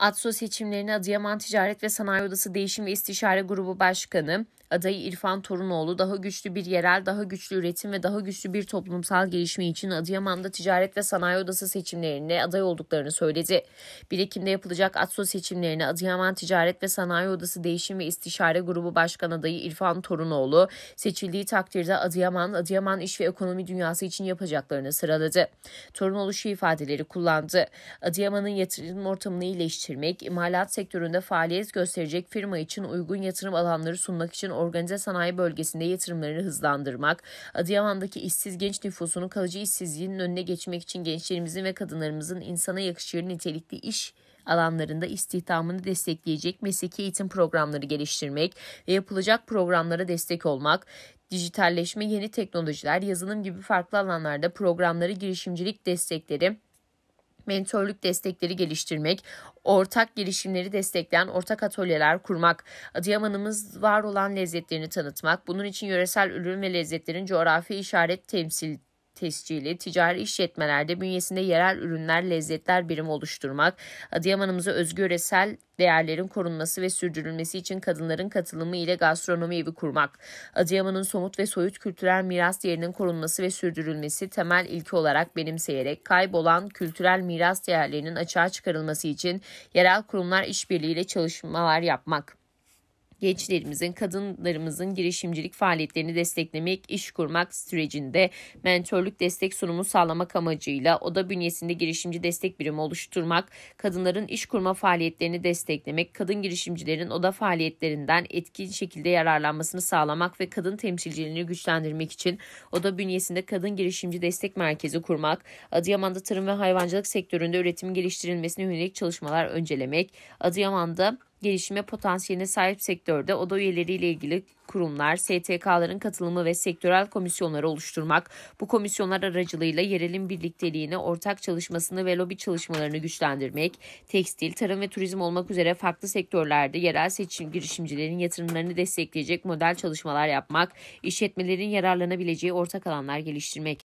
ATSO seçimlerine Adıyaman Ticaret ve Sanayi Odası Değişim ve İstişare Grubu Başkanı adayı İrfan Torunoğlu daha güçlü bir yerel, daha güçlü üretim ve daha güçlü bir toplumsal gelişme için Adıyaman'da Ticaret ve Sanayi Odası seçimlerine aday olduklarını söyledi. 1 Ekim'de yapılacak ATSO seçimlerine Adıyaman Ticaret ve Sanayi Odası Değişim ve İstişare Grubu Başkan adayı İrfan Torunoğlu seçildiği takdirde Adıyaman, Adıyaman iş ve ekonomi dünyası için yapacaklarını sıraladı. Torunoğlu şu ifadeleri kullandı. Adıyaman'ın yatırım ortamını iyileştirmek geçirmek, imalat sektöründe faaliyet gösterecek firma için uygun yatırım alanları sunmak için organize sanayi bölgesinde yatırımlarını hızlandırmak, Adıyaman'daki işsiz genç nüfusunun kalıcı işsizliğinin önüne geçmek için gençlerimizin ve kadınlarımızın insana yakışır nitelikli iş alanlarında istihdamını destekleyecek mesleki eğitim programları geliştirmek ve yapılacak programlara destek olmak, dijitalleşme, yeni teknolojiler, yazılım gibi farklı alanlarda programları, girişimcilik destekleri, mentorluk destekleri geliştirmek, ortak girişimleri destekleyen ortak atölyeler kurmak, Adıyaman'ımız var olan lezzetlerini tanıtmak, bunun için yöresel ürün ve lezzetlerin coğrafi işaret temsil tescili, ticari işletmelerde bünyesinde yerel ürünler, lezzetler birimi oluşturmak, Adıyaman'ımıza özgü yöresel değerlerin korunması ve sürdürülmesi için kadınların katılımı ile gastronomi evi kurmak, Adıyaman'ın somut ve soyut kültürel miras değerinin korunması ve sürdürülmesi temel ilke olarak benimseyerek kaybolan kültürel miras değerlerinin açığa çıkarılması için yerel kurumlar işbirliğiyle çalışmalar yapmak gençlerimizin, kadınlarımızın girişimcilik faaliyetlerini desteklemek, iş kurmak sürecinde mentorluk destek sunumu sağlamak amacıyla oda bünyesinde girişimci destek birimi oluşturmak, kadınların iş kurma faaliyetlerini desteklemek, kadın girişimcilerin oda faaliyetlerinden etkin şekilde yararlanmasını sağlamak ve kadın temsilcilerini güçlendirmek için oda bünyesinde kadın girişimci destek merkezi kurmak, Adıyaman'da tarım ve hayvancılık sektöründe üretim geliştirilmesine yönelik çalışmalar öncelemek, Adıyaman'da gelişime potansiyeline sahip sektörde oda üyeleriyle ilgili kurumlar, STK'ların katılımı ve sektörel komisyonları oluşturmak, bu komisyonlar aracılığıyla yerelin birlikteliğini, ortak çalışmasını ve lobi çalışmalarını güçlendirmek, tekstil, tarım ve turizm olmak üzere farklı sektörlerde yerel seçim girişimcilerin yatırımlarını destekleyecek model çalışmalar yapmak, işletmelerin yararlanabileceği ortak alanlar geliştirmek.